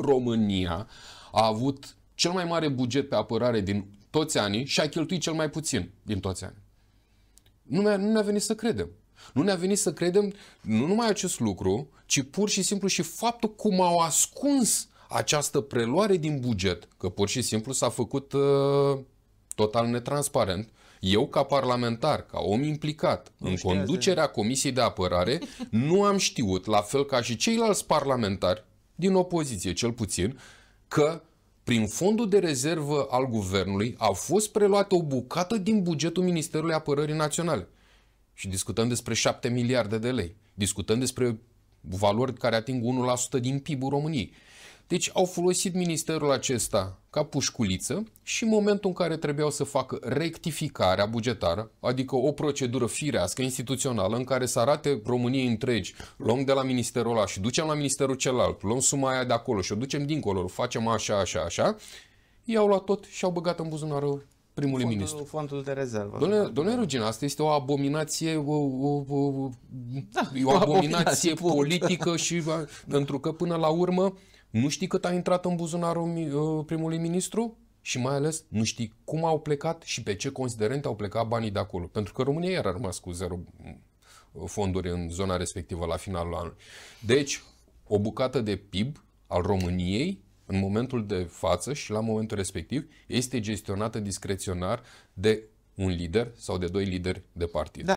România a avut cel mai mare buget pe apărare din toți anii și a cheltuit cel mai puțin din toți anii. Nu ne-a, nu ne-a venit să credem. Nu ne-a venit să credem nu numai acest lucru, ci pur și simplu și faptul cum au ascuns această preluare din buget, că pur și simplu s-a făcut uh, total netransparent. Eu, ca parlamentar, ca om implicat nu în conducerea eh? Comisiei de Apărare, nu am știut, la fel ca și ceilalți parlamentari, din opoziție, cel puțin, că prin fondul de rezervă al guvernului a fost preluată o bucată din bugetul Ministerului Apărării Naționale. Și discutăm despre 7 miliarde de lei. Discutăm despre valori care ating 1% din PIB-ul României. Deci au folosit ministerul acesta ca pușculiță și în momentul în care trebuiau să facă rectificarea bugetară, adică o procedură firească, instituțională, în care să arate României întregi, luăm de la ministerul ăla și ducem la ministerul celălalt, luăm suma aia de acolo și o ducem dincolo, o facem așa, așa, așa, i-au luat tot și au băgat în buzunarul primului fondul, ministru. Fondul de rezervă. Domnule, domnule asta este o abominație, o, o, o, da, o abominație o politică și pentru că până la urmă nu știi cât a intrat în buzunarul uh, primului ministru și mai ales nu știi cum au plecat și pe ce considerente au plecat banii de acolo. Pentru că România era rămas cu zero uh, fonduri în zona respectivă la finalul anului. Deci, o bucată de PIB al României în momentul de față și la momentul respectiv este gestionată discreționar de un lider sau de doi lideri de partid. Da.